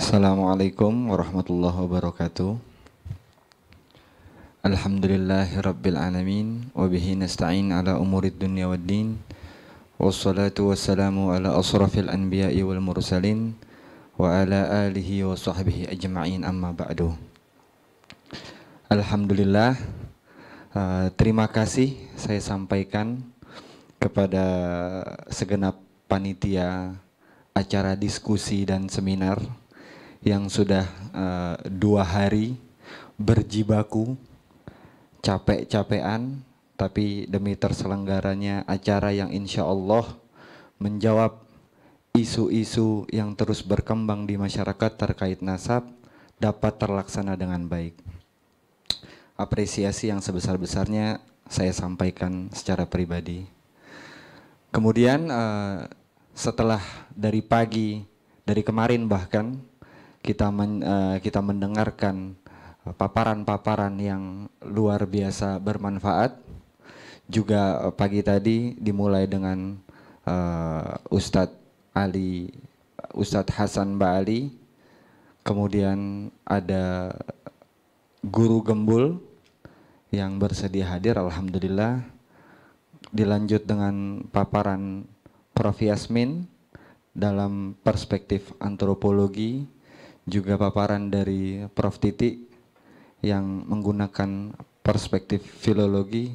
Assalamualaikum warahmatullahi wabarakatuh. Alhamdulillahi rabbil alamin wa nasta'in ala umurid dunya din Wassalatu wassalamu ala asrafil anbiya'i wal mursalin wa ala alihi wa sahbihi ajma'in amma ba'du. Alhamdulillah uh, terima kasih saya sampaikan kepada segenap panitia acara diskusi dan seminar yang sudah uh, dua hari berjibaku capek-capean tapi demi terselenggaranya acara yang insya Allah menjawab isu-isu yang terus berkembang di masyarakat terkait nasab dapat terlaksana dengan baik. Apresiasi yang sebesar-besarnya saya sampaikan secara pribadi. Kemudian uh, setelah dari pagi dari kemarin bahkan kita men, uh, kita mendengarkan eh, paparan-paparan yang luar biasa bermanfaat. Juga eh, pagi tadi dimulai dengan uh, Ustadz Ali, Ustadz Hasan Ba kemudian ada Guru Gembul yang bersedia hadir, Alhamdulillah. Dilanjut dengan paparan Prof. Yasmin dalam perspektif antropologi, juga paparan dari Prof. Titi yang menggunakan perspektif filologi.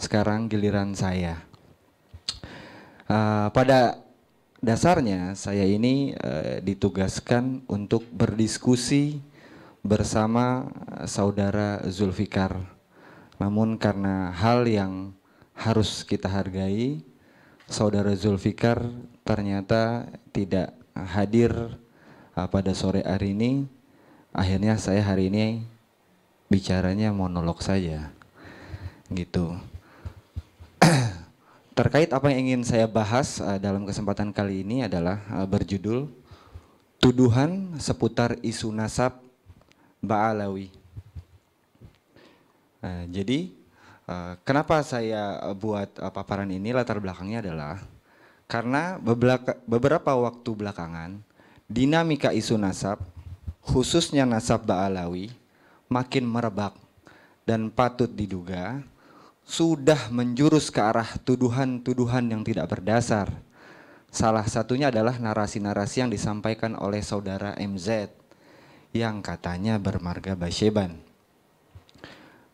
Sekarang giliran saya. Uh, pada dasarnya saya ini uh, ditugaskan untuk berdiskusi bersama saudara Zulfikar. Namun karena hal yang harus kita hargai, saudara Zulfikar ternyata tidak hadir ah, pada sore hari ini. Akhirnya saya hari ini bicaranya monolog saja. Gitu. Terkait apa yang ingin saya bahas ah, dalam kesempatan kali ini adalah ah, berjudul tuduhan seputar isu nasab Ba'alawi. Uh, jadi Eh, kenapa saya eh, buat uh, paparan ini latar belakangnya adalah karena beberapa waktu belakangan dinamika isu nasab khususnya nasab Ba'alawi makin merebak dan patut diduga sudah menjurus ke arah tuduhan-tuduhan yang tidak berdasar. Salah satunya adalah narasi-narasi yang disampaikan oleh saudara MZ yang katanya bermarga Basheban.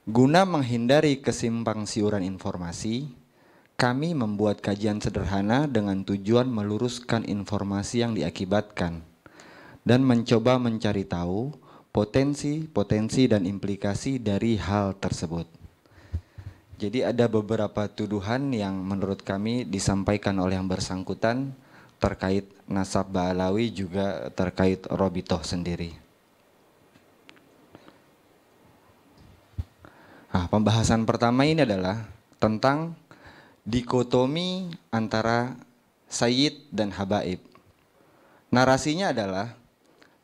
Guna menghindari kesimpang siuran informasi, kami membuat kajian sederhana dengan tujuan meluruskan informasi yang diakibatkan dan mencoba mencari tahu potensi-potensi dan implikasi dari hal tersebut. Jadi ada beberapa tuduhan yang menurut kami disampaikan oleh yang bersangkutan terkait nasab Ba'alawi juga terkait Robitoh sendiri. Nah, pembahasan pertama ini adalah tentang dikotomi antara Sayyid dan Habaib. Narasinya adalah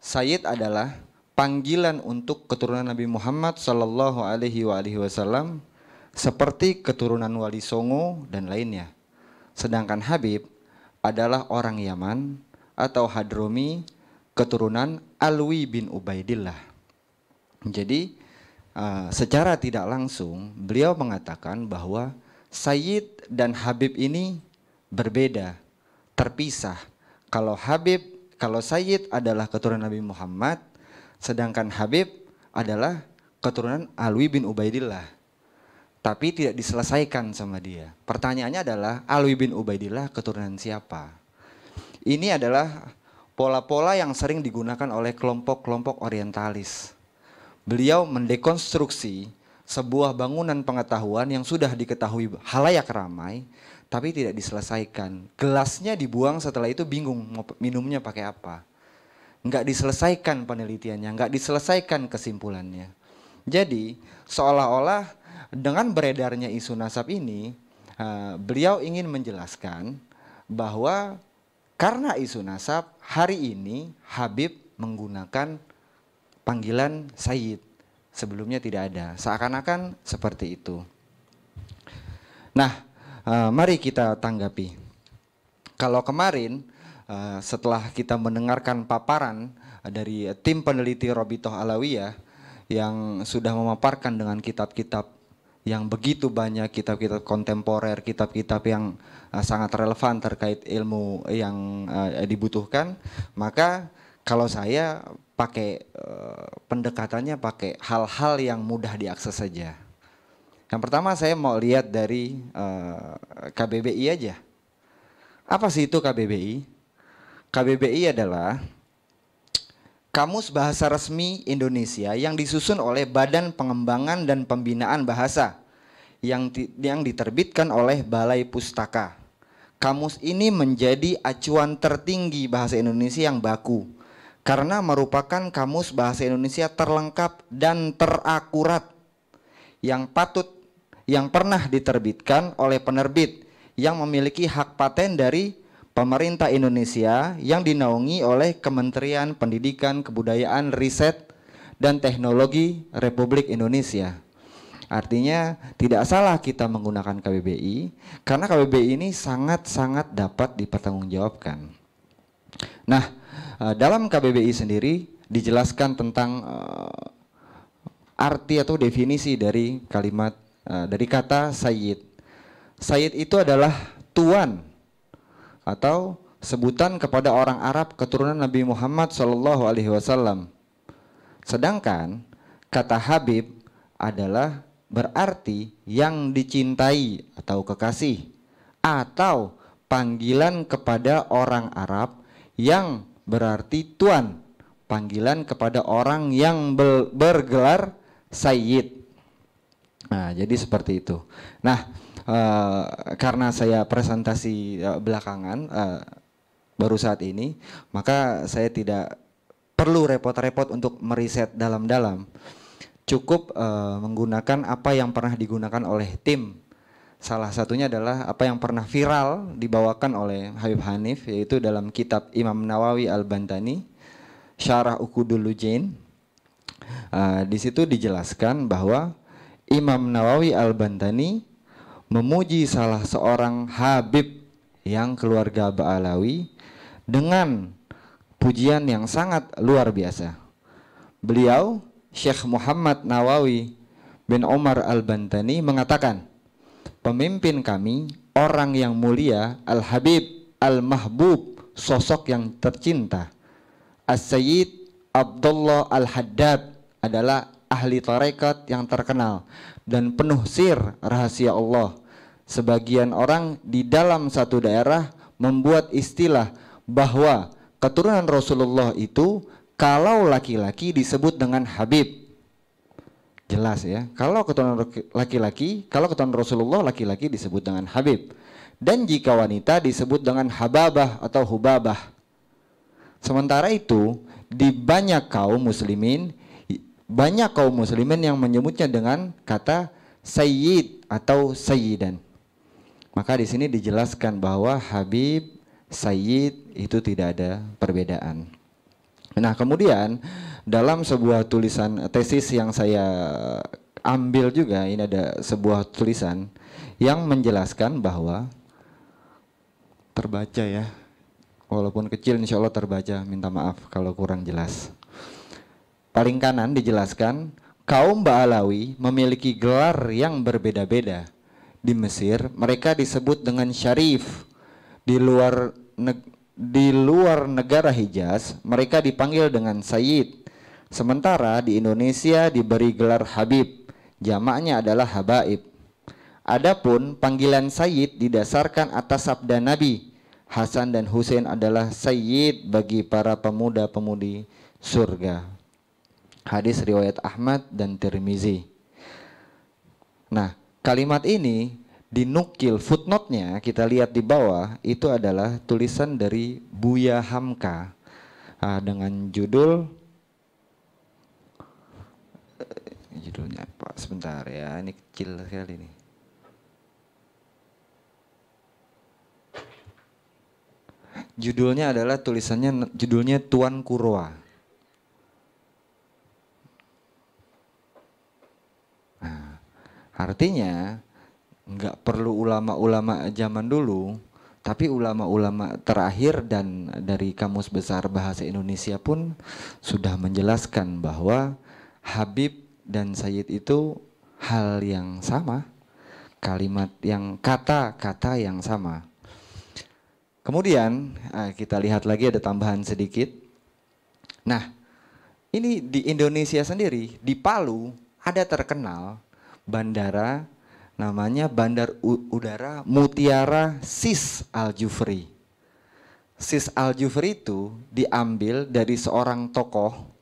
Sayyid adalah panggilan untuk keturunan Nabi Muhammad Shallallahu Alaihi Wasallam seperti keturunan Wali Songo dan lainnya. Sedangkan Habib adalah orang Yaman atau Hadromi keturunan Alwi bin Ubaidillah. Jadi Eh, secara tidak langsung beliau mengatakan bahwa Sayyid dan Habib ini berbeda, terpisah. Kalau Habib, kalau Sayyid adalah keturunan Nabi Muhammad, sedangkan Habib adalah keturunan Alwi bin Ubaidillah. Tapi tidak diselesaikan sama dia. Pertanyaannya adalah Alwi bin Ubaidillah keturunan siapa? Ini adalah pola-pola yang sering digunakan oleh kelompok-kelompok orientalis beliau mendekonstruksi sebuah bangunan pengetahuan yang sudah diketahui halayak ramai tapi tidak diselesaikan. Gelasnya dibuang setelah itu bingung minumnya pakai apa. Nggak diselesaikan penelitiannya, nggak diselesaikan kesimpulannya. Jadi seolah-olah dengan beredarnya isu nasab ini, eh, beliau ingin menjelaskan bahwa karena isu nasab hari ini Habib menggunakan panggilan Sayyid. Sebelumnya tidak ada. Seakan-akan seperti itu. Nah, eh, mari kita tanggapi. Kalau kemarin eh, setelah kita mendengarkan paparan eh, dari tim peneliti Robitoh Alawiyah yang sudah memaparkan dengan kitab-kitab yang begitu banyak kitab-kitab kontemporer, kitab-kitab yang sangat relevan terkait ilmu yang dibutuhkan, maka kalau saya pakai uh, pendekatannya pakai hal-hal yang mudah diakses saja. Yang pertama saya mau lihat dari uh, eh, KBBI aja. Apa sih itu KBBI? KBBI adalah Kamus Bahasa Resmi Indonesia yang disusun oleh Badan Pengembangan dan Pembinaan Bahasa yang yang diterbitkan oleh Balai Pustaka. Kamus ini menjadi acuan tertinggi bahasa Indonesia yang baku karena merupakan kamus bahasa Indonesia terlengkap dan terakurat yang patut yang pernah diterbitkan oleh penerbit yang memiliki hak paten dari pemerintah Indonesia yang dinaungi oleh Kementerian Pendidikan, Kebudayaan, Riset, dan Teknologi Republik Indonesia. Artinya tidak salah kita menggunakan KBBI karena KBBI ini sangat-sangat dapat dipertanggungjawabkan. Nah, Eh, dalam KBBI sendiri dijelaskan tentang uh, arti atau definisi dari kalimat uh, dari kata sayyid. Sayyid itu adalah tuan atau sebutan kepada orang Arab keturunan Nabi Muhammad Shallallahu alaihi wasallam. Sedangkan kata habib adalah berarti yang dicintai atau kekasih atau panggilan kepada orang Arab yang berarti tuan, panggilan kepada orang yang bergelar sayyid. Nah, jadi seperti itu. Nah, uh, karena saya presentasi uh, belakangan uh, baru saat ini, maka saya tidak perlu repot-repot untuk meriset dalam-dalam. Cukup uh, menggunakan apa yang pernah digunakan oleh tim Salah satunya adalah apa yang pernah viral dibawakan oleh Habib Hanif yaitu dalam kitab Imam Nawawi Al-Bantani Syarah Ukudul jain. Uh, ah, di situ dijelaskan bahwa Imam Nawawi Al-Bantani memuji salah seorang Habib yang keluarga Ba'alawi dengan pujian yang sangat luar biasa. Beliau Syekh Muhammad Nawawi bin Omar Al-Bantani mengatakan, pemimpin kami, orang yang mulia, Al-Habib, Al-Mahbub, sosok yang tercinta. As-Sayyid Abdullah Al-Haddad adalah ahli tarekat yang terkenal dan penuh sir rahasia Allah. Sebagian orang di dalam satu daerah membuat istilah bahwa keturunan Rasulullah itu kalau laki-laki disebut dengan Habib, jelas ya. Kalau keturunan laki-laki, kalau keturunan Rasulullah laki-laki disebut dengan Habib. Dan jika wanita disebut dengan Hababah atau Hubabah. Sementara itu, di banyak kaum muslimin, banyak kaum muslimin yang menyebutnya dengan kata Sayyid atau Sayyidan. Maka di sini dijelaskan bahwa Habib, Sayyid itu tidak ada perbedaan. Nah, kemudian dalam sebuah tulisan eh, tesis yang saya ambil juga ini ada sebuah tulisan yang menjelaskan bahwa terbaca ya walaupun kecil insya Allah terbaca minta maaf kalau kurang jelas paling kanan dijelaskan kaum Ba'alawi memiliki gelar yang berbeda-beda di Mesir mereka disebut dengan syarif di luar di luar negara Hijaz mereka dipanggil dengan sayyid Sementara di Indonesia diberi gelar Habib, jamaknya adalah Habaib. Adapun panggilan Sayyid didasarkan atas sabda Nabi, Hasan dan Hussein adalah Sayyid bagi para pemuda-pemudi surga. Hadis riwayat Ahmad dan Tirmizi. Nah, kalimat ini dinukil footnote-nya kita lihat di bawah itu adalah tulisan dari Buya Hamka ah, dengan judul judulnya pak sebentar ya ini kecil sekali nih judulnya adalah tulisannya judulnya Tuan Kurwa nah, artinya nggak perlu ulama-ulama zaman dulu tapi ulama-ulama terakhir dan dari Kamus Besar Bahasa Indonesia pun sudah menjelaskan bahwa Habib dan sayyid itu hal yang sama, kalimat yang kata-kata yang sama. Kemudian eh, kita lihat lagi ada tambahan sedikit. Nah, ini di Indonesia sendiri, di Palu ada terkenal bandara namanya Bandar Udara Mutiara Sis Al Jufri. Sis Al Jufri itu diambil dari seorang tokoh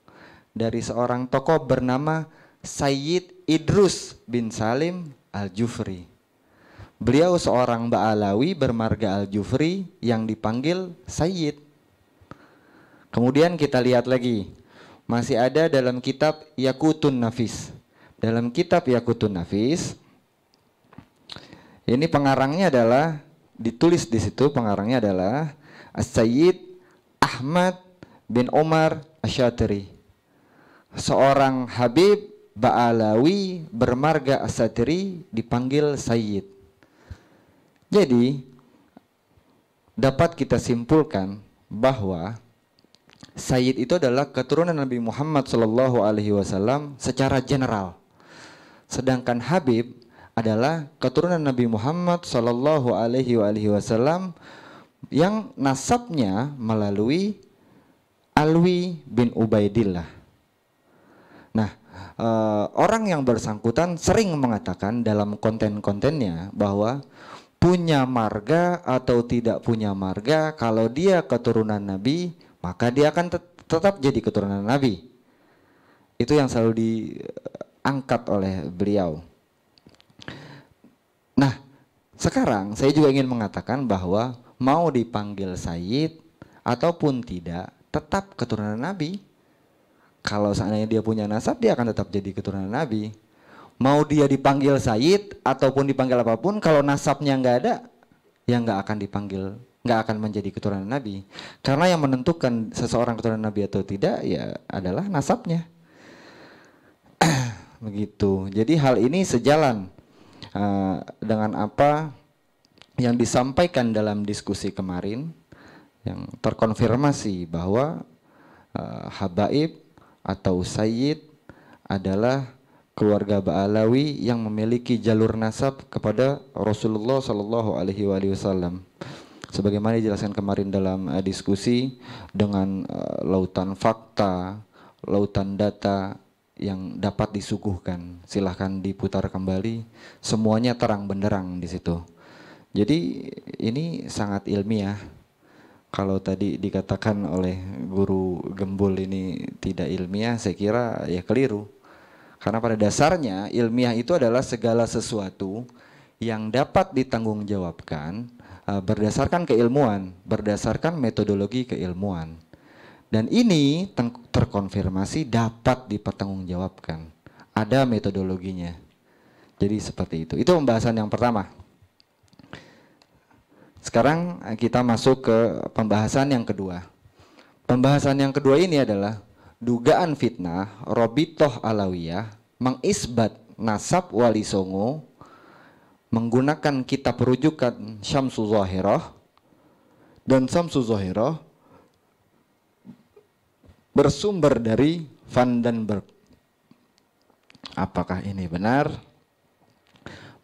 dari seorang tokoh bernama Sayyid Idrus bin Salim Al-Jufri. Beliau seorang Ba'alawi bermarga Al-Jufri yang dipanggil Sayyid. Kemudian kita lihat lagi, masih ada dalam kitab Yakutun Nafis. Dalam kitab Yakutun Nafis, ini pengarangnya adalah, ditulis di situ pengarangnya adalah sayyid Ahmad bin Omar Asyatiri. Seorang Habib Ba'alawi bermarga asatiri dipanggil Sayyid. Jadi dapat kita simpulkan bahwa Sayyid itu adalah keturunan Nabi Muhammad Shallallahu Alaihi Wasallam secara general, sedangkan Habib adalah keturunan Nabi Muhammad Shallallahu Alaihi Wasallam yang nasabnya melalui Alwi bin Ubaidillah. Nah, Eh, orang yang bersangkutan sering mengatakan dalam konten-kontennya bahwa punya marga atau tidak punya marga, kalau dia keturunan Nabi, maka dia akan tet tetap jadi keturunan Nabi. Itu yang selalu diangkat oleh beliau. Nah, sekarang saya juga ingin mengatakan bahwa mau dipanggil Sayyid ataupun tidak, tetap keturunan Nabi kalau seandainya dia punya nasab dia akan tetap jadi keturunan Nabi. Mau dia dipanggil Sayyid ataupun dipanggil apapun, kalau nasabnya nggak ada, ya nggak akan dipanggil, nggak akan menjadi keturunan Nabi. Karena yang menentukan seseorang keturunan Nabi atau tidak ya adalah nasabnya. Begitu. Jadi hal ini sejalan uh, dengan apa yang disampaikan dalam diskusi kemarin yang terkonfirmasi bahwa uh, habaib atau Sayyid adalah keluarga Ba'alawi yang memiliki jalur nasab kepada Rasulullah Shallallahu Alaihi Wasallam. Sebagaimana dijelaskan kemarin dalam eh, diskusi dengan eh, lautan fakta, lautan data yang dapat disuguhkan, silahkan diputar kembali. Semuanya terang benderang di situ. Jadi ini sangat ilmiah kalau tadi dikatakan oleh guru gembul ini tidak ilmiah, saya kira ya keliru. Karena pada dasarnya ilmiah itu adalah segala sesuatu yang dapat ditanggung jawabkan eh, berdasarkan keilmuan, berdasarkan metodologi keilmuan. Dan ini terkonfirmasi dapat dipertanggungjawabkan. Ada metodologinya. Jadi seperti itu. Itu pembahasan yang pertama. Sekarang eh, kita masuk ke pembahasan yang kedua. Pembahasan yang kedua ini adalah dugaan fitnah Robitoh Alawiyah mengisbat nasab Wali Songo menggunakan kitab rujukan Syamsul Zohiroh dan Syamsu Zohiroh bersumber dari Vandenberg. Apakah ini benar?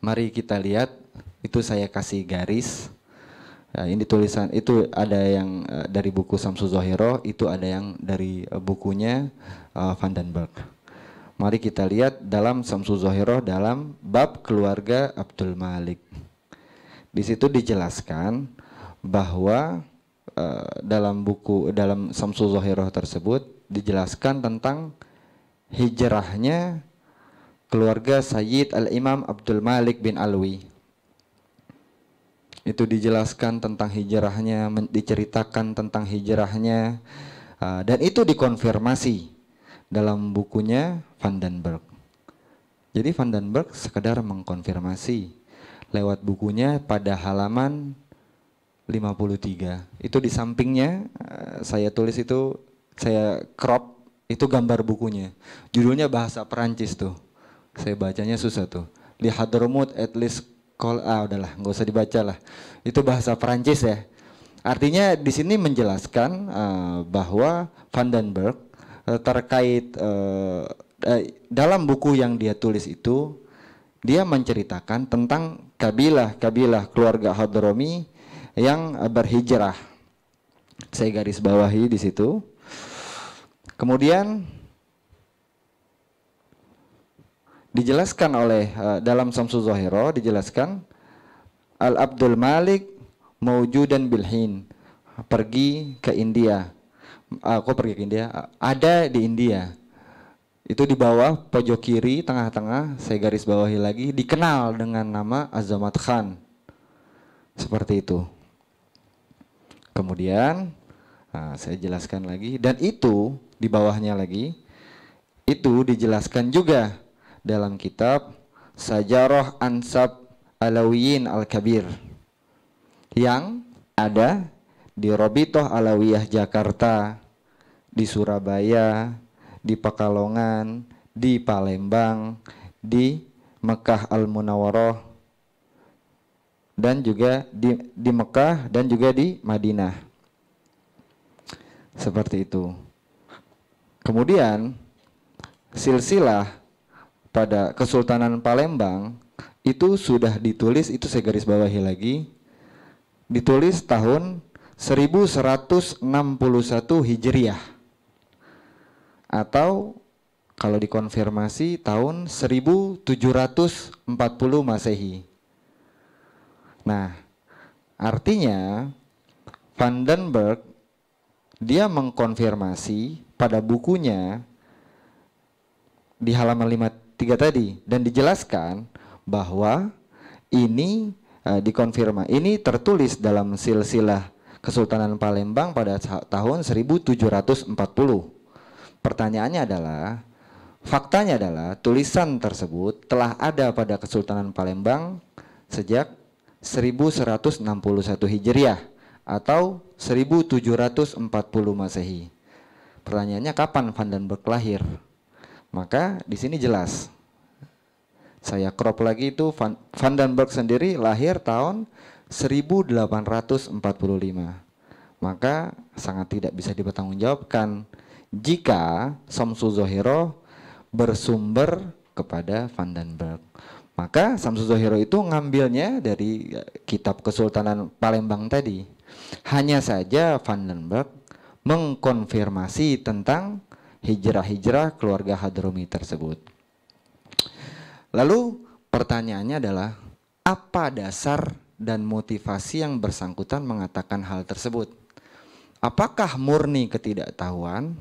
Mari kita lihat. Itu saya kasih garis Uh, ini tulisan itu ada yang uh, dari buku Samsu Zohiro, itu ada yang dari uh, bukunya uh, eh, Vandenberg. Mari kita lihat dalam Samsu Zohiro dalam bab keluarga Abdul Malik. Di situ dijelaskan bahwa uh, dalam buku dalam Samsu Zohiro tersebut dijelaskan tentang hijrahnya keluarga Sayyid Al-Imam Abdul Malik bin Alwi itu dijelaskan tentang hijrahnya, diceritakan tentang hijrahnya, uh, dan itu dikonfirmasi dalam bukunya Vandenberg. Jadi Vandenberg sekedar mengkonfirmasi lewat bukunya pada halaman 53. Itu di sampingnya uh, saya tulis itu saya crop itu gambar bukunya. Judulnya bahasa Perancis tuh. Saya bacanya susah tuh. Lihat Hadramaut at least kol ah udahlah nggak usah dibaca lah itu bahasa Perancis ya artinya di sini menjelaskan uh, bahwa Vandenberg uh, terkait uh, dalam buku yang dia tulis itu dia menceritakan tentang kabilah-kabilah keluarga Hadromi yang berhijrah. Saya garis bawahi di situ. Kemudian dijelaskan oleh uh, dalam Samsu Zohiro dijelaskan Al Abdul Malik dan bilhin pergi ke India. Uh, pergi ke India? Uh, ada di India. Itu di bawah pojok kiri tengah-tengah saya garis bawahi lagi dikenal dengan nama Azamat Khan. Seperti itu. Kemudian uh, saya jelaskan lagi dan itu di bawahnya lagi itu dijelaskan juga dalam kitab Sajarah Ansab Alawiyin Al-Kabir yang ada di Robitoh Alawiyah Jakarta, di Surabaya, di Pekalongan, di Palembang, di Mekah al Munawwaroh dan juga di, di Mekah dan juga di Madinah. Seperti itu. Kemudian silsilah pada Kesultanan Palembang itu sudah ditulis itu saya garis bawahi lagi ditulis tahun 1161 Hijriah atau kalau dikonfirmasi tahun 1740 Masehi. Nah, artinya Vandenberg dia mengkonfirmasi pada bukunya di halaman 5 tiga tadi dan dijelaskan bahwa ini uh, dikonfirma ini tertulis dalam silsilah Kesultanan Palembang pada tahun 1740. Pertanyaannya adalah faktanya adalah tulisan tersebut telah ada pada Kesultanan Palembang sejak 1161 Hijriah atau 1740 Masehi. Pertanyaannya kapan Van den lahir? Maka di sini jelas. Saya crop lagi itu Van, den Berg sendiri lahir tahun 1845. Maka sangat tidak bisa dipertanggungjawabkan jika Samsu Zohiro bersumber kepada Van den Berg. Maka Samsu Zohiro itu ngambilnya dari kitab Kesultanan Palembang tadi. Hanya saja Vandenberg mengkonfirmasi tentang hijrah-hijrah keluarga Hadromi tersebut. Lalu pertanyaannya adalah apa dasar dan motivasi yang bersangkutan mengatakan hal tersebut? Apakah murni ketidaktahuan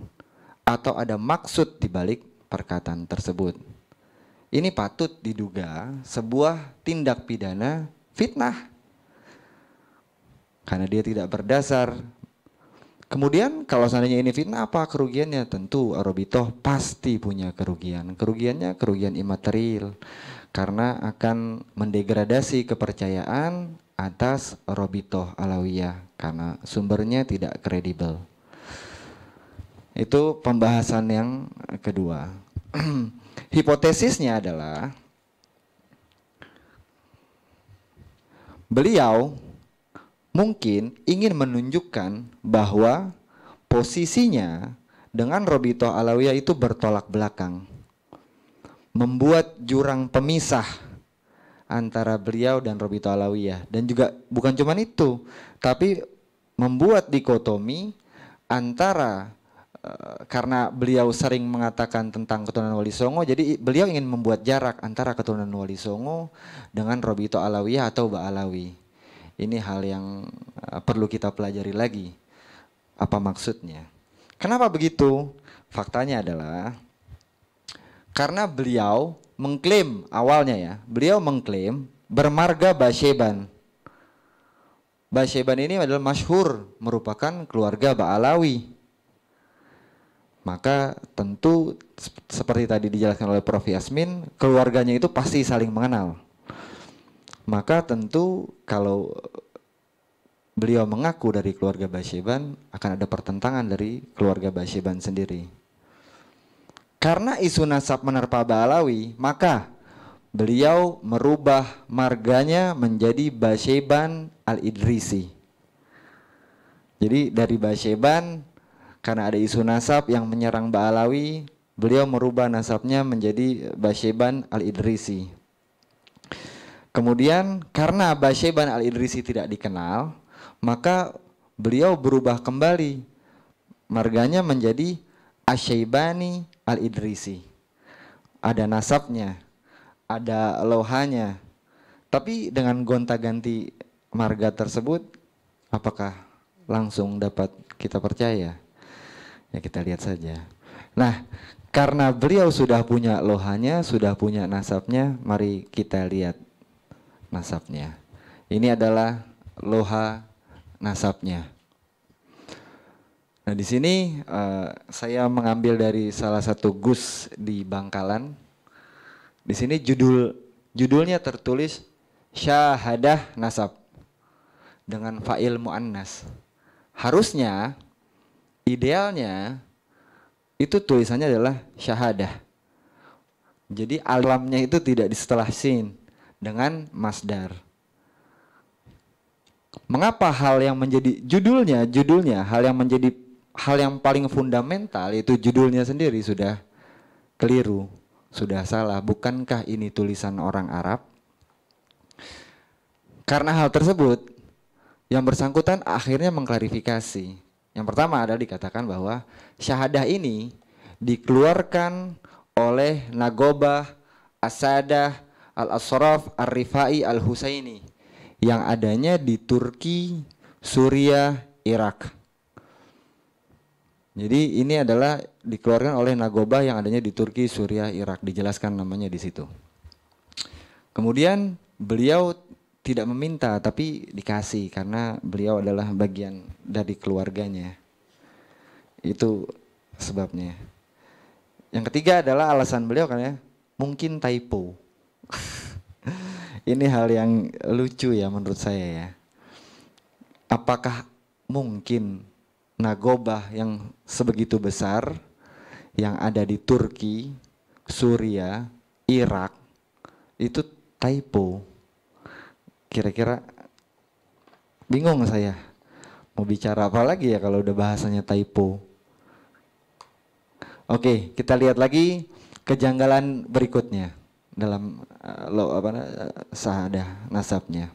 atau ada maksud di balik perkataan tersebut? Ini patut diduga sebuah tindak pidana fitnah. Karena dia tidak berdasar Kemudian kalau seandainya ini fitnah apa kerugiannya? Tentu Arobito pasti punya kerugian. Kerugiannya kerugian imaterial karena akan mendegradasi kepercayaan atas Robitoh Alawiyah karena sumbernya tidak kredibel. Itu pembahasan yang kedua. Hipotesisnya adalah beliau mungkin ingin menunjukkan bahwa posisinya dengan Robito Alawiyah itu bertolak belakang. Membuat jurang pemisah antara beliau dan Robito Alawiyah. Dan juga bukan cuma itu, tapi membuat dikotomi antara eh, karena beliau sering mengatakan tentang keturunan Wali Songo, jadi beliau ingin membuat jarak antara keturunan Wali Songo dengan Robito Alawiyah atau Ba Alawi ini hal yang eh, perlu kita pelajari lagi. Apa maksudnya? Kenapa begitu? Faktanya adalah karena beliau mengklaim awalnya ya, beliau mengklaim bermarga Basheban. Basheban ini adalah masyhur merupakan keluarga Baalawi. Maka tentu seperti tadi dijelaskan oleh Prof Yasmin, keluarganya itu pasti saling mengenal maka tentu kalau eh, beliau mengaku dari keluarga bashiban akan ada pertentangan dari keluarga bashiban sendiri. Karena isu nasab menerpa baalawi maka beliau merubah marganya menjadi bashiban Al-Idrisi. Jadi dari bashiban karena ada isu nasab yang menyerang Ba'alawi, beliau merubah nasabnya menjadi bashiban Al-Idrisi. Kemudian karena Basheban al-Idrisi tidak dikenal, maka beliau berubah kembali. Marganya menjadi Asyaibani al-Idrisi. Ada nasabnya, ada lohanya. Tapi dengan gonta-ganti marga tersebut, apakah langsung dapat kita percaya? Ya kita lihat saja. Nah, karena beliau sudah punya lohanya, sudah punya nasabnya, mari kita lihat nasabnya. Ini adalah loha nasabnya. Nah di sini uh, saya mengambil dari salah satu gus di Bangkalan. Di sini judul judulnya tertulis syahadah nasab dengan fa'il mu'annas. Harusnya idealnya itu tulisannya adalah syahadah. Jadi alamnya itu tidak di setelah sin, dengan masdar. Mengapa hal yang menjadi judulnya, judulnya hal yang menjadi hal yang paling fundamental itu judulnya sendiri sudah keliru, sudah salah. Bukankah ini tulisan orang Arab? Karena hal tersebut yang bersangkutan akhirnya mengklarifikasi. Yang pertama adalah dikatakan bahwa syahadah ini dikeluarkan oleh Nagoba Asadah, Al-Asraf Ar-Rifai Al-Husaini yang adanya di Turki, Suriah, Irak. Jadi ini adalah dikeluarkan oleh Nagoba yang adanya di Turki, Suriah, Irak. Dijelaskan namanya di situ. Kemudian beliau tidak meminta tapi dikasih karena beliau adalah bagian dari keluarganya. Itu sebabnya. Yang ketiga adalah alasan beliau karena ya, mungkin typo. ini hal yang lucu ya menurut saya ya. Apakah mungkin Nagobah yang sebegitu besar yang ada di Turki, Suria, Irak itu typo. Kira-kira bingung saya mau bicara apa lagi ya kalau udah bahasanya typo. Oke, kita lihat lagi kejanggalan berikutnya dalam eh, lo apa sahadah nasabnya.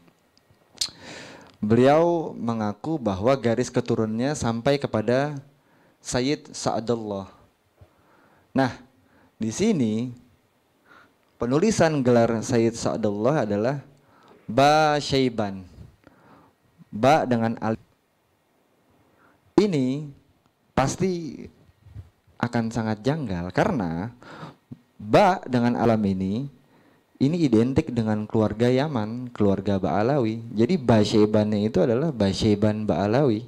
Beliau mengaku bahwa garis keturunannya sampai kepada Sayyid Sa'adullah. Nah, di sini penulisan gelar Sayyid Sa'adullah adalah Ba Syaiban. Ba dengan al ini pasti akan sangat janggal karena Ba dengan alam ini ini identik dengan keluarga Yaman, keluarga Ba'alawi. Jadi Bashebannya itu adalah Basheban Ba'alawi.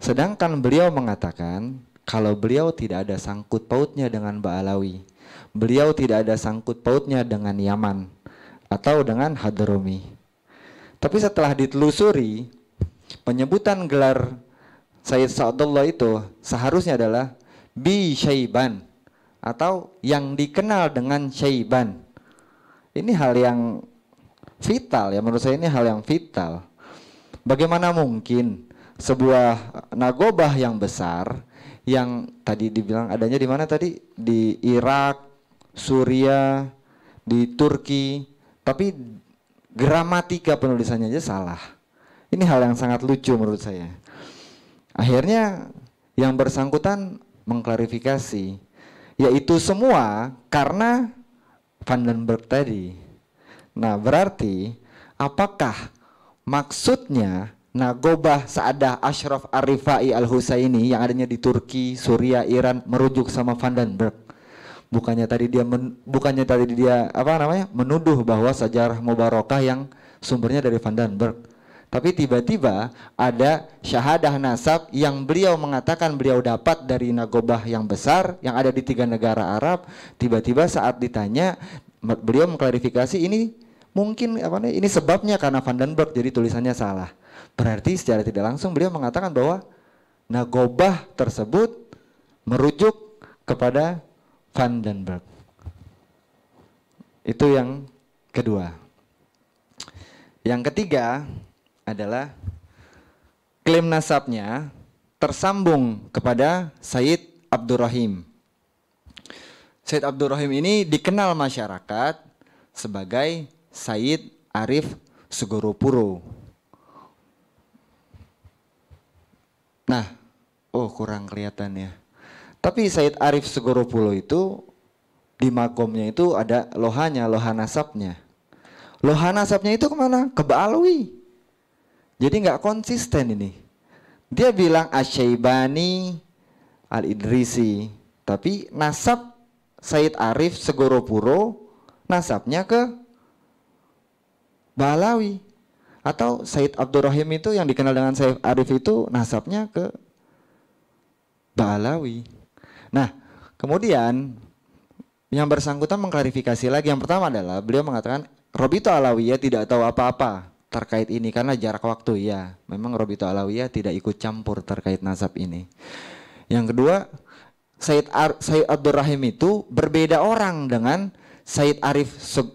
Sedangkan beliau mengatakan kalau beliau tidak ada sangkut pautnya dengan Ba'alawi. Beliau tidak ada sangkut pautnya dengan Yaman atau dengan Hadromi. Tapi setelah ditelusuri, penyebutan gelar Sayyid Saadullah itu seharusnya adalah Bi Syaiban atau yang dikenal dengan syaiban. Ini hal yang vital ya menurut saya ini hal yang vital. Bagaimana mungkin sebuah nagobah yang besar yang tadi dibilang adanya di mana tadi di Irak, Suria, di Turki, tapi gramatika penulisannya aja salah. Ini hal yang sangat lucu menurut saya. Akhirnya yang bersangkutan mengklarifikasi yaitu semua karena Vandenberg tadi. Nah, berarti apakah maksudnya Nagobah Saadah Ashraf Arifai Al Husaini yang adanya di Turki, Suriah, Iran merujuk sama Vandenberg? Bukannya tadi dia men, bukannya tadi dia apa namanya? menuduh bahwa sejarah mubarokah yang sumbernya dari Vandenberg. Tapi tiba-tiba ada syahadah nasab yang beliau mengatakan beliau dapat dari nagobah yang besar yang ada di tiga negara Arab. Tiba-tiba saat ditanya beliau mengklarifikasi ini mungkin apa nih ini sebabnya karena Vandenberg jadi tulisannya salah. Berarti secara tidak langsung beliau mengatakan bahwa nagobah tersebut merujuk kepada Vandenberg. Itu yang kedua. Yang ketiga, adalah klaim nasabnya tersambung kepada Said Abdurrahim. Said Abdurrahim ini dikenal masyarakat sebagai Said Arif Sugoropuro. Nah, oh kurang kelihatan ya. Tapi Said Arif Sugoropuro itu di makomnya itu ada lohanya, lohan nasabnya. Lohan nasabnya itu kemana? Ke Ba'alwi. Jadi nggak konsisten ini. Dia bilang Asyaibani Al-Idrisi, tapi nasab Said Arif Segoro Puro nasabnya ke Balawi atau Said Abdurrahim itu yang dikenal dengan Said Arif itu nasabnya ke Balawi. Nah, kemudian yang bersangkutan mengklarifikasi lagi. Yang pertama adalah beliau mengatakan Robito Alawiyah tidak tahu apa-apa terkait ini karena jarak waktu ya memang Robito Alawiyah tidak ikut campur terkait nasab ini yang kedua Said, Ar Said Abdul Rahim itu berbeda orang dengan Said Arif Seg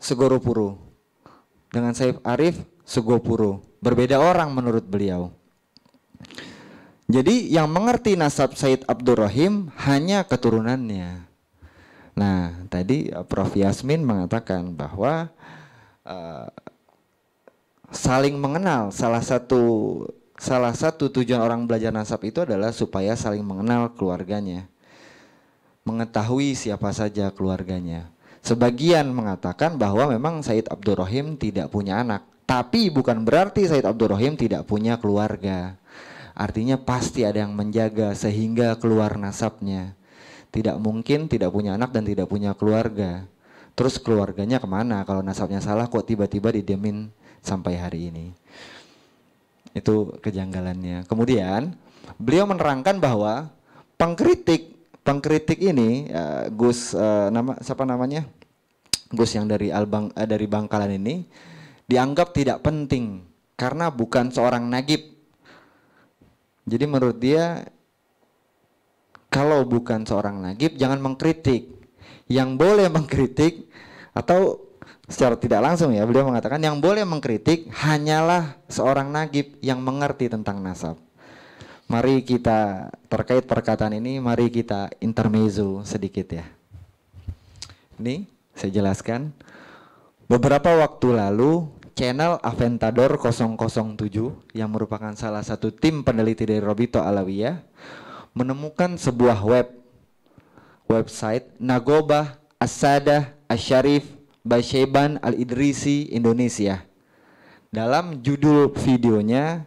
Segoropuro dengan Said Arif Segopuro berbeda orang menurut beliau jadi yang mengerti nasab Said Abdul Rahim hanya keturunannya nah tadi Prof Yasmin mengatakan bahwa uh, saling mengenal salah satu salah satu tujuan orang belajar nasab itu adalah supaya saling mengenal keluarganya mengetahui siapa saja keluarganya sebagian mengatakan bahwa memang Said Abdurrahim tidak punya anak tapi bukan berarti Said Abdurrahim tidak punya keluarga artinya pasti ada yang menjaga sehingga keluar nasabnya tidak mungkin tidak punya anak dan tidak punya keluarga terus keluarganya kemana kalau nasabnya salah kok tiba-tiba didemin sampai hari ini. Itu kejanggalannya. Kemudian beliau menerangkan bahwa pengkritik pengkritik ini uh, Gus uh, nama siapa namanya? Gus yang dari Albang uh, dari Bangkalan ini dianggap tidak penting karena bukan seorang nagib. Jadi menurut dia kalau bukan seorang nagib jangan mengkritik. Yang boleh mengkritik atau secara tidak langsung ya beliau mengatakan yang boleh mengkritik hanyalah seorang nagib yang mengerti tentang nasab. Mari kita terkait perkataan ini mari kita intermezzo sedikit ya. Ini saya jelaskan beberapa waktu lalu channel Aventador 007 yang merupakan salah satu tim peneliti dari Robito Alawiyah menemukan sebuah web website Nagoba Asada Asyarif Sheban Al-Idrisi Indonesia. Dalam judul videonya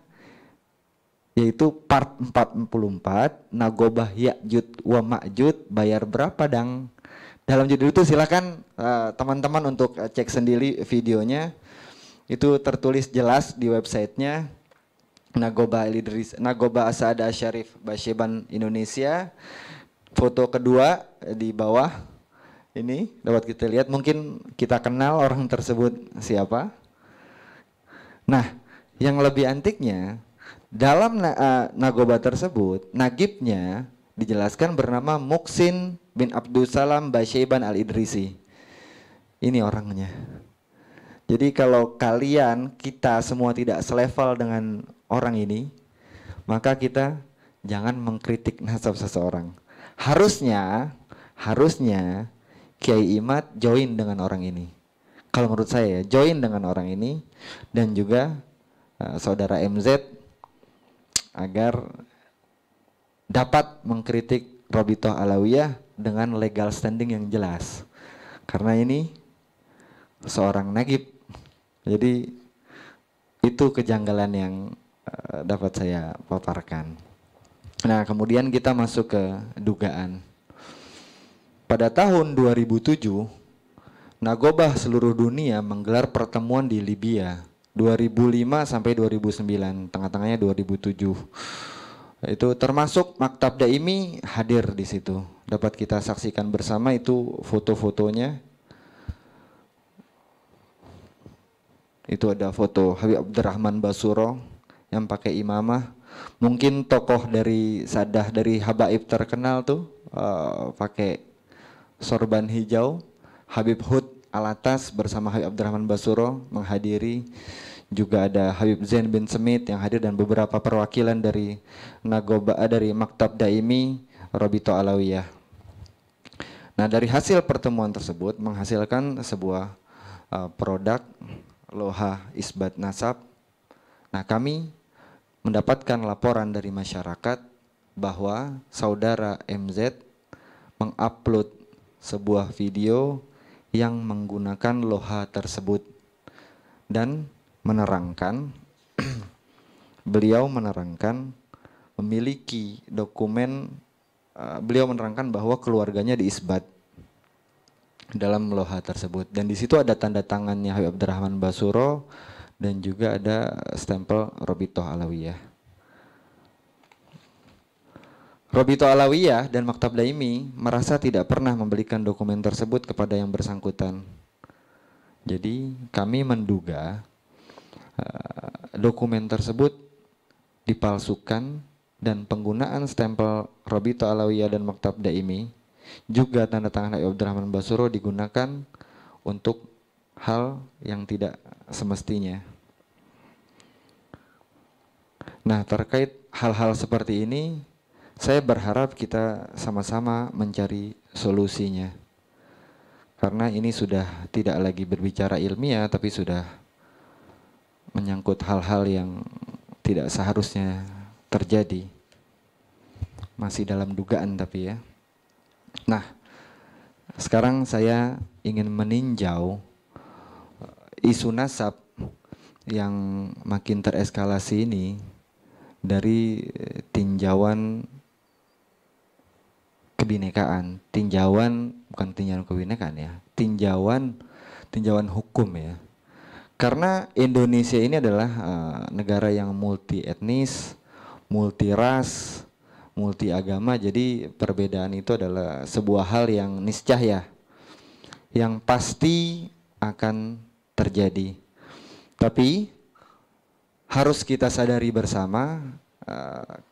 yaitu part 44 Nagobah Ya'jud wa Ma'jud bayar berapa dang? Dalam judul itu silakan eh, teman-teman uh, untuk eh, cek sendiri videonya. Itu tertulis jelas di websitenya Nagoba Lidris, Nagoba Asada Syarif Sheban Indonesia. Foto kedua di bawah ini dapat kita lihat mungkin kita kenal orang tersebut siapa. Nah, yang lebih antiknya dalam uh, Nagoba tersebut, Nagibnya dijelaskan bernama Muksin bin Abdul Salam Al-Idrisi. Ini orangnya. Jadi kalau kalian, kita semua tidak selevel dengan orang ini, maka kita jangan mengkritik nasab seseorang. Harusnya, harusnya Kiai Imat join dengan orang ini. Kalau menurut saya ya, join dengan orang ini dan juga uh, saudara MZ agar dapat mengkritik Robito Alawiyah dengan legal standing yang jelas. Karena ini seorang nagib. Jadi itu kejanggalan yang uh, dapat saya paparkan. Nah, kemudian kita masuk ke dugaan. Pada tahun 2007, Nagobah seluruh dunia menggelar pertemuan di Libya 2005 sampai 2009, tengah-tengahnya 2007. Itu termasuk Maktab Daimi hadir di situ. Dapat kita saksikan bersama itu foto-fotonya. Itu ada foto Habib Abdurrahman Basuro yang pakai imamah. Mungkin tokoh dari sadah dari habaib terkenal tuh uh, pakai sorban hijau, Habib Hud Alatas bersama Habib Abdurrahman Basuro menghadiri juga ada Habib Zain bin Semit yang hadir dan beberapa perwakilan dari Nagoba eh, dari Maktab Daimi Robito Alawiyah. Nah, dari hasil pertemuan tersebut menghasilkan sebuah uh, produk Loha Isbat Nasab. Nah, kami mendapatkan laporan dari masyarakat bahwa saudara MZ mengupload sebuah video yang menggunakan loha tersebut dan menerangkan beliau menerangkan memiliki dokumen eh, beliau menerangkan bahwa keluarganya diisbat dalam loha tersebut dan di situ ada tanda tangannya Habib Abdurrahman Basuro dan juga ada stempel Robitoh Alawiyah. Robito Alawiyah dan Maktab Daimi merasa tidak pernah memberikan dokumen tersebut kepada yang bersangkutan. Jadi kami menduga uh, dokumen tersebut dipalsukan dan penggunaan stempel Robito Alawiyah dan Maktab Daimi juga tanda tangan Nabi Abdurrahman Basuro digunakan untuk hal yang tidak semestinya. Nah terkait hal-hal seperti ini saya berharap kita sama-sama mencari solusinya. Karena ini sudah tidak lagi berbicara ilmiah tapi sudah menyangkut hal-hal yang tidak seharusnya terjadi. Masih dalam dugaan tapi ya. Nah, sekarang saya ingin meninjau eh, isu nasab yang makin tereskalasi ini dari eh, tinjauan kebinekaan, tinjauan bukan tinjauan kebinekaan ya, tinjauan tinjauan hukum ya. Karena Indonesia ini adalah uh, negara yang multi etnis, multi ras, multi agama. Jadi perbedaan itu adalah sebuah hal yang niscaya yang pasti akan terjadi. Tapi harus kita sadari bersama uh,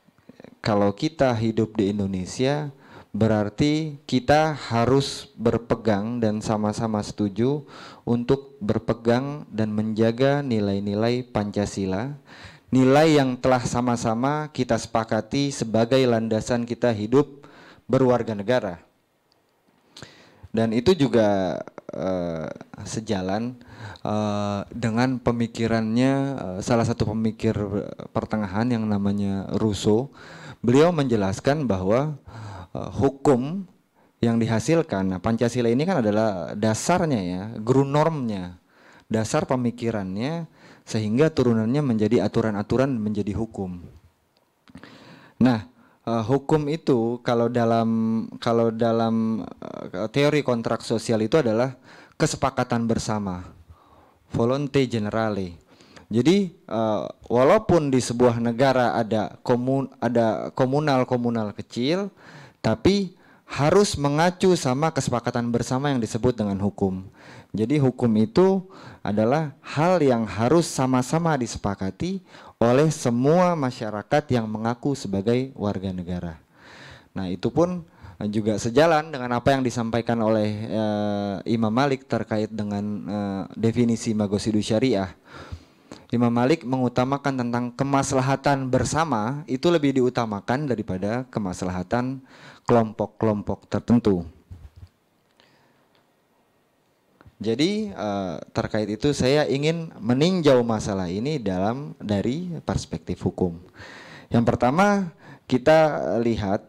kalau kita hidup di Indonesia berarti kita harus berpegang dan sama-sama setuju untuk berpegang dan menjaga nilai-nilai Pancasila, nilai yang telah sama-sama kita sepakati sebagai landasan kita hidup berwarga negara. Dan itu juga uh, sejalan uh, dengan pemikirannya uh, salah satu pemikir pertengahan yang namanya Rousseau. Beliau menjelaskan bahwa uh, hukum yang dihasilkan. Nah, Pancasila ini kan adalah dasarnya ya, grunormnya, dasar pemikirannya sehingga turunannya menjadi aturan-aturan menjadi hukum. Nah, uh, hukum itu kalau dalam kalau dalam uh, teori kontrak sosial itu adalah kesepakatan bersama. Volonté generale. Jadi uh, walaupun di sebuah negara ada komun ada komunal-komunal kecil, tapi harus mengacu sama kesepakatan bersama yang disebut dengan hukum. Jadi hukum itu adalah hal yang harus sama-sama disepakati oleh semua masyarakat yang mengaku sebagai warga negara. Nah, itu pun juga sejalan dengan apa yang disampaikan oleh e, Imam Malik terkait dengan e, definisi magosidu syariah. Imam Malik mengutamakan tentang kemaslahatan bersama itu lebih diutamakan daripada kemaslahatan kelompok-kelompok tertentu. Jadi eh, terkait itu saya ingin meninjau masalah ini dalam dari perspektif hukum. Yang pertama kita lihat